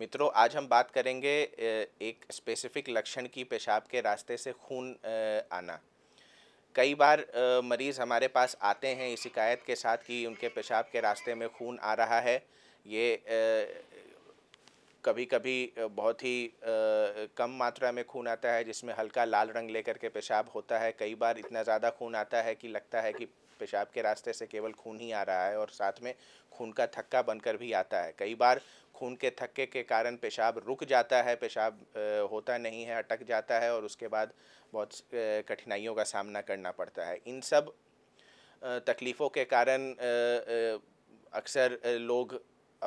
मित्रों आज हम बात करेंगे एक स्पेसिफिक लक्षण की पेशाब के रास्ते से खून आना कई बार मरीज़ हमारे पास आते हैं इस शिकायत के साथ कि उनके पेशाब के रास्ते में खून आ रहा है ये कभी कभी बहुत ही कम मात्रा में खून आता है जिसमें हल्का लाल रंग लेकर के पेशाब होता है कई बार इतना ज़्यादा खून आता है कि लगता है कि पेशाब के रास्ते से केवल खून ही आ रहा है और साथ में खून का थक्का बनकर भी आता है कई बार खून के थक्के के कारण पेशाब रुक जाता है पेशाब होता नहीं है अटक जाता है और उसके बाद बहुत कठिनाइयों का सामना करना पड़ता है इन सब तकलीफ़ों के कारण अक्सर लोग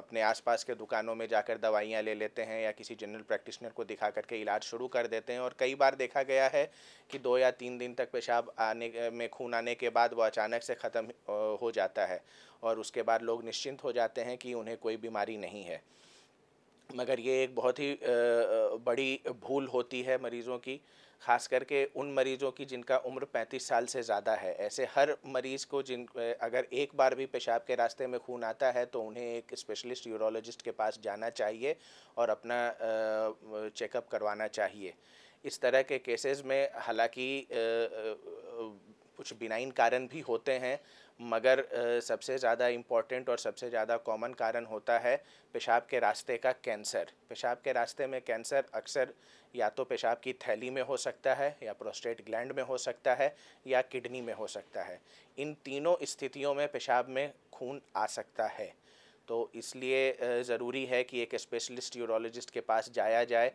अपने आसपास के दुकानों में जाकर दवाइयाँ ले लेते हैं या किसी जनरल प्रैक्टिशनर को दिखा करके इलाज शुरू कर देते हैं और कई बार देखा गया है कि दो या तीन दिन तक पेशाब आने में खून आने के बाद वो अचानक से ख़त्म हो जाता है और उसके बाद लोग निश्चिंत हो जाते हैं कि उन्हें कोई बीमारी नहीं है मगर ये एक बहुत ही बड़ी भूल होती है मरीज़ों की ख़ास करके उन मरीज़ों की जिनका उम्र 35 साल से ज़्यादा है ऐसे हर मरीज़ को जिन अगर एक बार भी पेशाब के रास्ते में खून आता है तो उन्हें एक स्पेशलिस्ट यूरोलॉजिस्ट के पास जाना चाहिए और अपना चेकअप करवाना चाहिए इस तरह के केसेस में हालांकि कुछ बिनाइन कारण भी होते हैं मगर सबसे ज़्यादा इम्पॉर्टेंट और सबसे ज़्यादा कॉमन कारण होता है पेशाब के रास्ते का कैंसर पेशाब के रास्ते में कैंसर अक्सर या तो पेशाब की थैली में हो सकता है या प्रोस्टेट ग्लैंड में हो सकता है या किडनी में हो सकता है इन तीनों स्थितियों में पेशाब में खून आ सकता है तो इसलिए ज़रूरी है कि एक स्पेशलिस्ट यूरोलॉजिस्ट के पास जाया जाए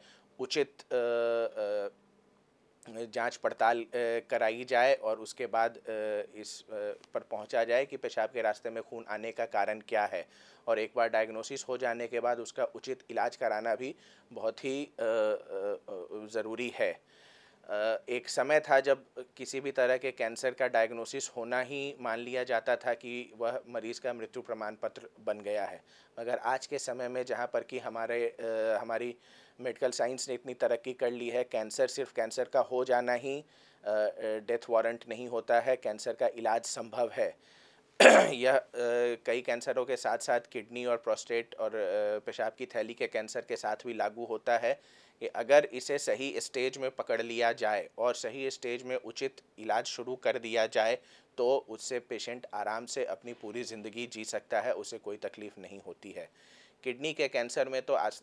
उचित आ, आ, जांच पड़ताल कराई जाए और उसके बाद इस पर पहुंचा जाए कि पेशाब के रास्ते में खून आने का कारण क्या है और एक बार डायग्नोसिस हो जाने के बाद उसका उचित इलाज कराना भी बहुत ही ज़रूरी है एक समय था जब किसी भी तरह के कैंसर का डायग्नोसिस होना ही मान लिया जाता था कि वह मरीज़ का मृत्यु प्रमाण पत्र बन गया है मगर आज के समय में जहाँ पर कि हमारे हमारी मेडिकल साइंस ने इतनी तरक्की कर ली है कैंसर सिर्फ कैंसर का हो जाना ही डेथ वारंट नहीं होता है कैंसर का इलाज संभव है यह कई कैंसरों के साथ साथ किडनी और प्रोस्टेट और पेशाब की थैली के कैंसर के साथ भी लागू होता है कि अगर इसे सही स्टेज में पकड़ लिया जाए और सही स्टेज में उचित इलाज शुरू कर दिया जाए तो उससे पेशेंट आराम से अपनी पूरी ज़िंदगी जी सकता है उसे कोई तकलीफ़ नहीं होती है किडनी के कैंसर में तो आज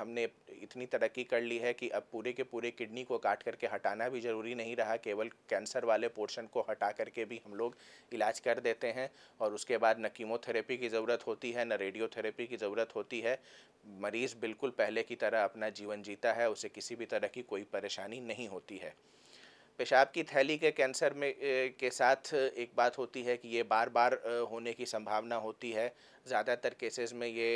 हमने इतनी तरक्की कर ली है कि अब पूरे के पूरे किडनी को काट करके हटाना भी ज़रूरी नहीं रहा केवल कैंसर वाले पोर्शन को हटा करके भी हम लोग इलाज कर देते हैं और उसके बाद न कीमोथेरेपी की ज़रूरत होती है न रेडियोथेरेपी की ज़रूरत होती है मरीज़ बिल्कुल पहले की तरह अपना जीवन जीता है उसे किसी भी तरह की कोई परेशानी नहीं होती है पेशाब की थैली के कैंसर में के साथ एक बात होती है कि ये बार बार होने की संभावना होती है ज़्यादातर केसेस में ये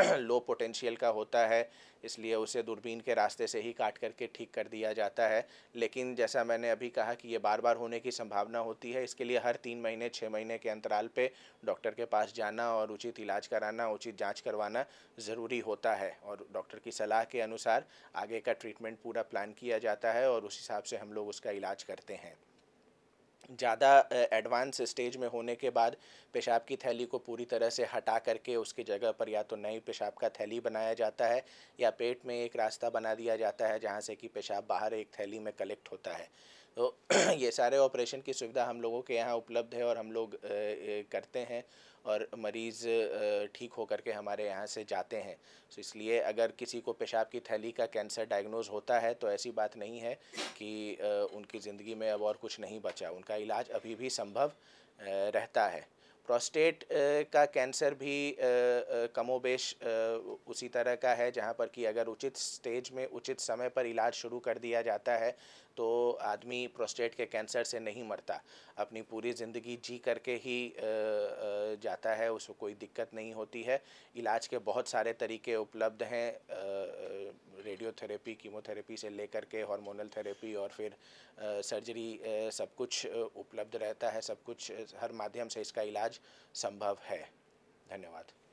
लो पोटेंशियल का होता है इसलिए उसे दूरबीन के रास्ते से ही काट करके ठीक कर दिया जाता है लेकिन जैसा मैंने अभी कहा कि ये बार बार होने की संभावना होती है इसके लिए हर तीन महीने छः महीने के अंतराल पे डॉक्टर के पास जाना और उचित इलाज कराना उचित जांच करवाना ज़रूरी होता है और डॉक्टर की सलाह के अनुसार आगे का ट्रीटमेंट पूरा प्लान किया जाता है और उस हिसाब से हम लोग उसका इलाज करते हैं ज़्यादा एडवांस स्टेज में होने के बाद पेशाब की थैली को पूरी तरह से हटा करके उसकी जगह पर या तो नई पेशाब का थैली बनाया जाता है या पेट में एक रास्ता बना दिया जाता है जहाँ से कि पेशाब बाहर एक थैली में कलेक्ट होता है तो ये सारे ऑपरेशन की सुविधा हम लोगों के यहाँ उपलब्ध है और हम लोग करते हैं और मरीज़ ठीक होकर के हमारे यहाँ से जाते हैं तो इसलिए अगर किसी को पेशाब की थैली का कैंसर डायग्नोज होता है तो ऐसी बात नहीं है कि उनकी ज़िंदगी में अब और कुछ नहीं बचा उनका इलाज अभी भी संभव रहता है प्रोस्टेट uh, का कैंसर भी uh, uh, कमोबेश उसी तरह का है जहाँ पर कि अगर उचित स्टेज में उचित समय पर इलाज शुरू कर दिया जाता है तो आदमी प्रोस्टेट के कैंसर से नहीं मरता अपनी पूरी ज़िंदगी जी करके ही जाता है उसको कोई दिक्कत नहीं होती है इलाज के बहुत सारे तरीके उपलब्ध हैं रेडियोथेरेपी कीमोथेरेपी से लेकर के हार्मोनल थेरेपी और फिर सर्जरी सब कुछ उपलब्ध रहता है सब कुछ हर माध्यम से इसका इलाज संभव है धन्यवाद